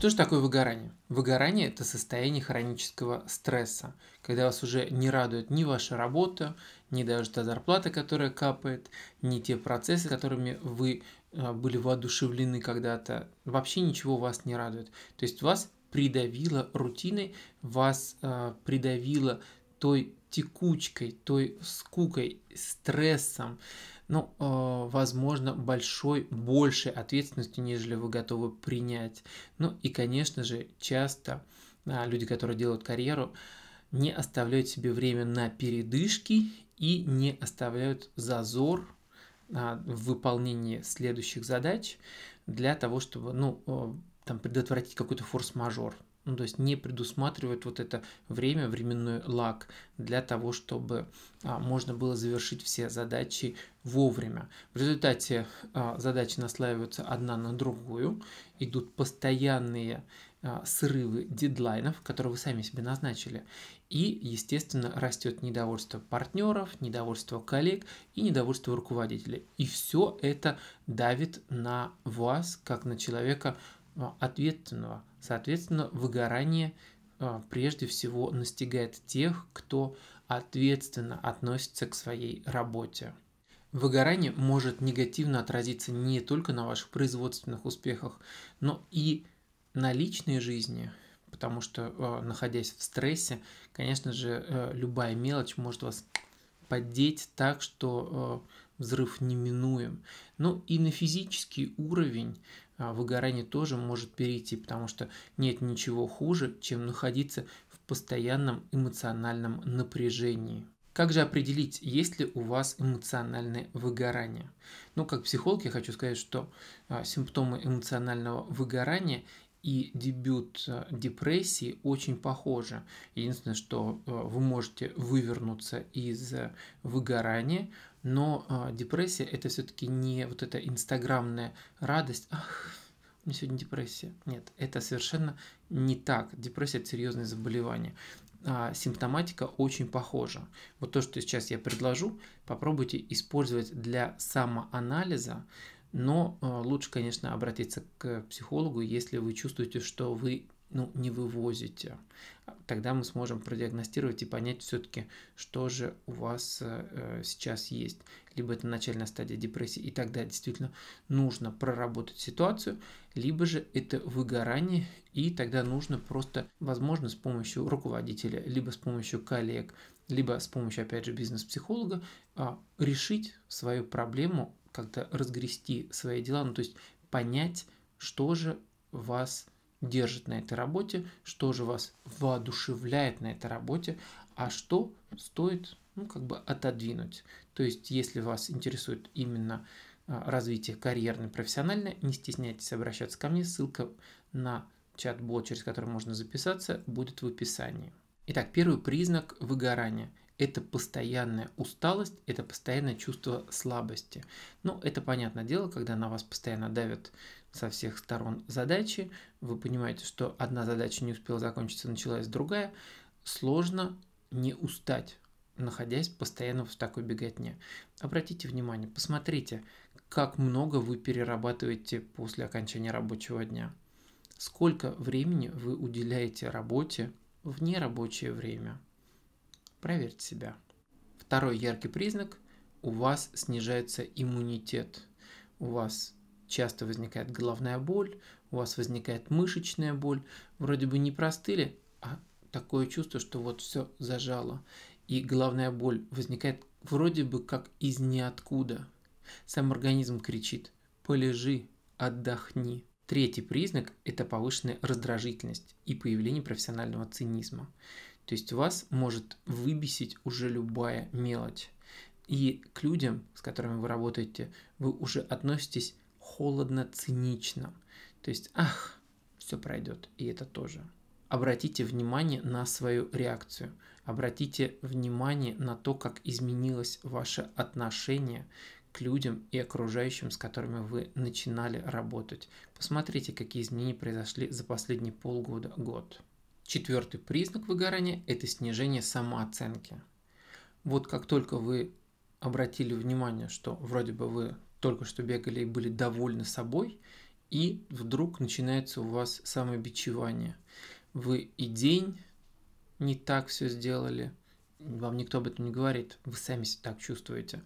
Что же такое выгорание? Выгорание – это состояние хронического стресса, когда вас уже не радует ни ваша работа, ни даже та зарплата, которая капает, ни те процессы, которыми вы а, были воодушевлены когда-то. Вообще ничего вас не радует. То есть вас придавило рутиной, вас э, придавило той текучкой, той скукой, стрессом, ну, а, возможно, большой, большей ответственностью, нежели вы готовы принять. Ну и, конечно же, часто а, люди, которые делают карьеру, не оставляют себе время на передышки и не оставляют зазор а, в выполнении следующих задач для того, чтобы, ну, там, предотвратить какой-то форс-мажор. Ну, то есть не предусматривает вот это время, временной лаг для того, чтобы а, можно было завершить все задачи вовремя. В результате а, задачи наслаиваются одна на другую, идут постоянные а, срывы дедлайнов, которые вы сами себе назначили. И, естественно, растет недовольство партнеров, недовольство коллег и недовольство руководителей. И все это давит на вас, как на человека, а, ответственного. Соответственно, выгорание а, прежде всего настигает тех, кто ответственно относится к своей работе. Выгорание может негативно отразиться не только на ваших производственных успехах, но и на личной жизни, потому что, а, находясь в стрессе, конечно же, э, любая мелочь может вас поддеть так, что взрыв неминуем. Ну и на физический уровень а, выгорание тоже может перейти, потому что нет ничего хуже, чем находиться в постоянном эмоциональном напряжении. Как же определить, есть ли у вас эмоциональное выгорание? Ну, как психолог я хочу сказать, что а, симптомы эмоционального выгорания и дебют а, депрессии очень похожи. Единственное, что вы можете вывернуться из выгорания, но э, депрессия это все-таки не вот эта инстаграмная радость. Ах, у меня сегодня депрессия. Нет, это совершенно не так. Депрессия это серьезное заболевание. А, симптоматика очень похожа. Вот то, что сейчас я предложу, попробуйте использовать для самоанализа. Но э, лучше, конечно, обратиться к психологу, если вы чувствуете, что вы ну, не вывозите. Тогда мы сможем продиагностировать и понять все-таки, что же у вас э, э, сейчас есть. Либо это начальная стадия депрессии, и тогда действительно нужно проработать ситуацию, либо же это выгорание, и тогда нужно просто, возможно, с помощью руководителя, либо с помощью коллег, либо с помощью, опять же, бизнес-психолога э, решить свою проблему, как-то разгрести свои дела, ну, то есть понять, что же вас держит на этой работе, что же вас воодушевляет на этой работе, а что стоит ну, как бы отодвинуть. То есть, если вас интересует именно а, развитие карьерное, профессиональное, не стесняйтесь обращаться ко мне. Ссылка на чат-бот, через который можно записаться, будет в описании. Итак, первый признак выгорания это постоянная усталость, это постоянное чувство слабости. Ну, это понятное дело, когда на вас постоянно давят со всех сторон задачи, вы понимаете, что одна задача не успела закончиться, началась другая, сложно не устать, находясь постоянно в такой беготне. Обратите внимание, посмотрите, как много вы перерабатываете после окончания рабочего дня. Сколько времени вы уделяете работе в нерабочее время – Проверьте себя. Второй яркий признак – у вас снижается иммунитет. У вас часто возникает головная боль, у вас возникает мышечная боль. Вроде бы не простыли, а такое чувство, что вот все зажало. И головная боль возникает вроде бы как из ниоткуда. Сам организм кричит «полежи, отдохни». Третий признак – это повышенная раздражительность и появление профессионального цинизма. То есть вас может выбесить уже любая мелочь. И к людям, с которыми вы работаете, вы уже относитесь холодно-цинично. То есть, ах, все пройдет, и это тоже. Обратите внимание на свою реакцию. Обратите внимание на то, как изменилось ваше отношение к людям и окружающим, с которыми вы начинали работать. Посмотрите, какие изменения произошли за последние полгода-год. Четвертый признак выгорания – это снижение самооценки. Вот как только вы обратили внимание, что вроде бы вы только что бегали и были довольны собой, и вдруг начинается у вас самобичевание. Вы и день не так все сделали, вам никто об этом не говорит, вы сами себя так чувствуете.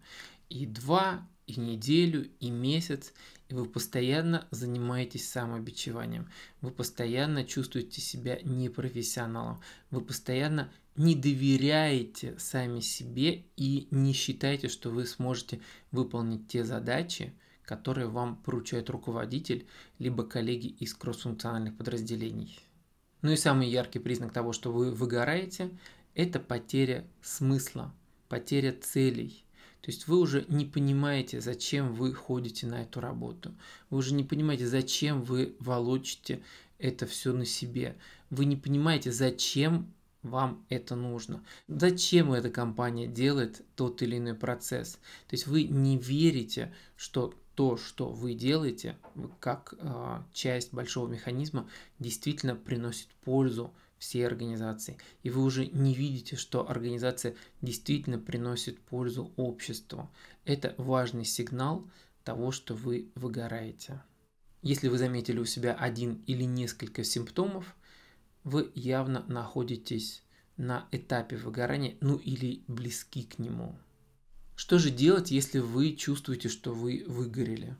И два, и неделю, и месяц, и вы постоянно занимаетесь самобичеванием, вы постоянно чувствуете себя непрофессионалом, вы постоянно не доверяете сами себе и не считаете, что вы сможете выполнить те задачи, которые вам поручает руководитель, либо коллеги из кроссфункциональных подразделений. Ну и самый яркий признак того, что вы выгораете, это потеря смысла, потеря целей, то есть вы уже не понимаете, зачем вы ходите на эту работу. Вы уже не понимаете, зачем вы волочите это все на себе. Вы не понимаете, зачем вам это нужно. Зачем эта компания делает тот или иной процесс? То есть вы не верите, что то, что вы делаете, как э, часть большого механизма, действительно приносит пользу всей организации, и вы уже не видите, что организация действительно приносит пользу обществу. Это важный сигнал того, что вы выгораете. Если вы заметили у себя один или несколько симптомов, вы явно находитесь на этапе выгорания, ну или близки к нему. Что же делать, если вы чувствуете, что вы выгорели?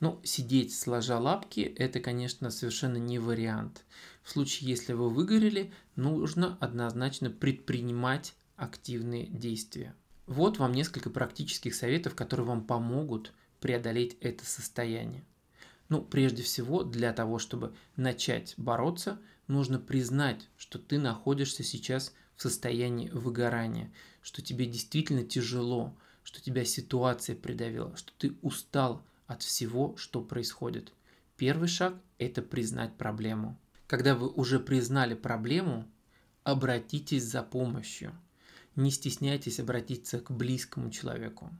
Ну, сидеть сложа лапки, это, конечно, совершенно не вариант. В случае, если вы выгорели, нужно однозначно предпринимать активные действия. Вот вам несколько практических советов, которые вам помогут преодолеть это состояние. Ну, прежде всего, для того, чтобы начать бороться, нужно признать, что ты находишься сейчас в состоянии выгорания, что тебе действительно тяжело, что тебя ситуация придавила, что ты устал от всего, что происходит. Первый шаг – это признать проблему. Когда вы уже признали проблему, обратитесь за помощью. Не стесняйтесь обратиться к близкому человеку.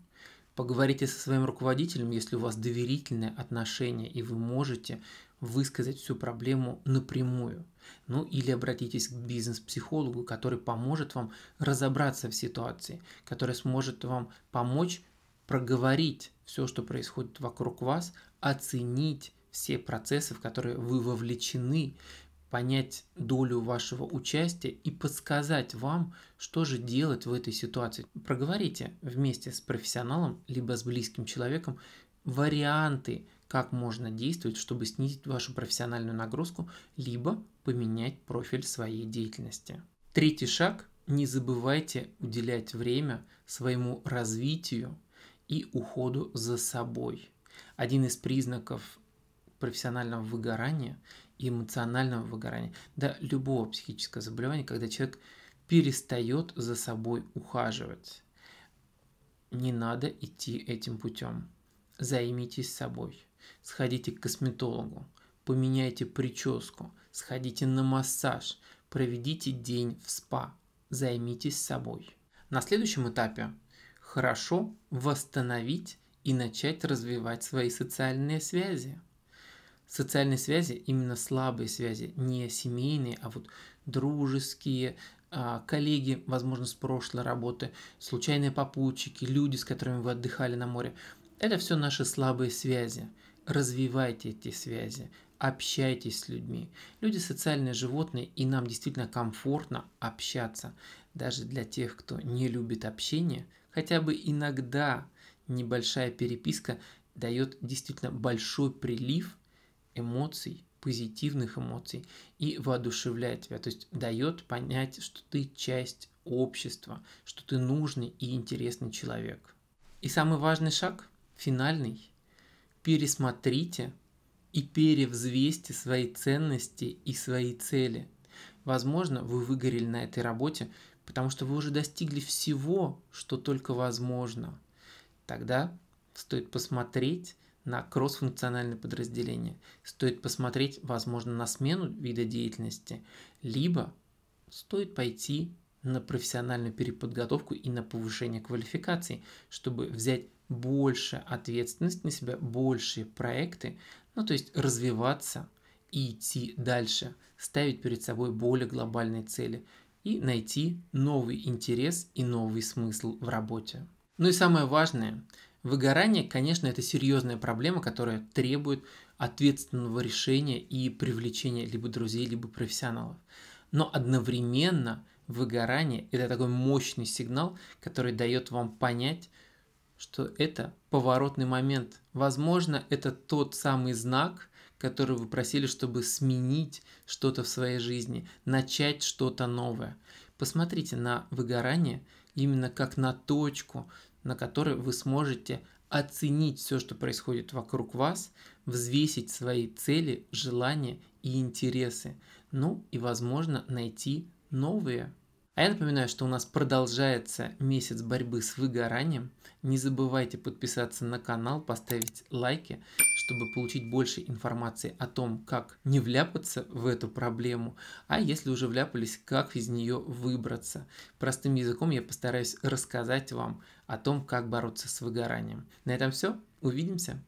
Поговорите со своим руководителем, если у вас доверительные отношения, и вы можете высказать всю проблему напрямую. Ну или обратитесь к бизнес-психологу, который поможет вам разобраться в ситуации, который сможет вам помочь проговорить все, что происходит вокруг вас, оценить все процессы, в которые вы вовлечены, понять долю вашего участия и подсказать вам, что же делать в этой ситуации. Проговорите вместе с профессионалом, либо с близким человеком варианты, как можно действовать, чтобы снизить вашу профессиональную нагрузку, либо поменять профиль своей деятельности. Третий шаг – не забывайте уделять время своему развитию и уходу за собой. Один из признаков профессионального выгорания и эмоционального выгорания, да любого психического заболевания, когда человек перестает за собой ухаживать. Не надо идти этим путем. Займитесь собой. Сходите к косметологу, поменяйте прическу, сходите на массаж, проведите день в спа, займитесь собой. На следующем этапе хорошо восстановить и начать развивать свои социальные связи. Социальные связи, именно слабые связи, не семейные, а вот дружеские, а, коллеги, возможно, с прошлой работы, случайные попутчики, люди, с которыми вы отдыхали на море. Это все наши слабые связи. Развивайте эти связи, общайтесь с людьми. Люди социальные животные, и нам действительно комфортно общаться. Даже для тех, кто не любит общение – хотя бы иногда небольшая переписка дает действительно большой прилив эмоций, позитивных эмоций и воодушевляет тебя, то есть дает понять, что ты часть общества, что ты нужный и интересный человек. И самый важный шаг, финальный, пересмотрите и перевзвесьте свои ценности и свои цели. Возможно, вы выгорели на этой работе, потому что вы уже достигли всего, что только возможно. Тогда стоит посмотреть на кроссфункциональное подразделение, стоит посмотреть, возможно, на смену вида деятельности, либо стоит пойти на профессиональную переподготовку и на повышение квалификации, чтобы взять больше ответственности на себя, большие проекты, ну то есть развиваться и идти дальше, ставить перед собой более глобальные цели – и найти новый интерес и новый смысл в работе. Ну и самое важное, выгорание, конечно, это серьезная проблема, которая требует ответственного решения и привлечения либо друзей, либо профессионалов. Но одновременно выгорание – это такой мощный сигнал, который дает вам понять, что это поворотный момент. Возможно, это тот самый знак, который вы просили, чтобы сменить что-то в своей жизни, начать что-то новое. Посмотрите на выгорание именно как на точку, на которой вы сможете оценить все, что происходит вокруг вас, взвесить свои цели, желания и интересы, ну и, возможно, найти новые а я напоминаю, что у нас продолжается месяц борьбы с выгоранием. Не забывайте подписаться на канал, поставить лайки, чтобы получить больше информации о том, как не вляпаться в эту проблему, а если уже вляпались, как из нее выбраться. Простым языком я постараюсь рассказать вам о том, как бороться с выгоранием. На этом все. Увидимся.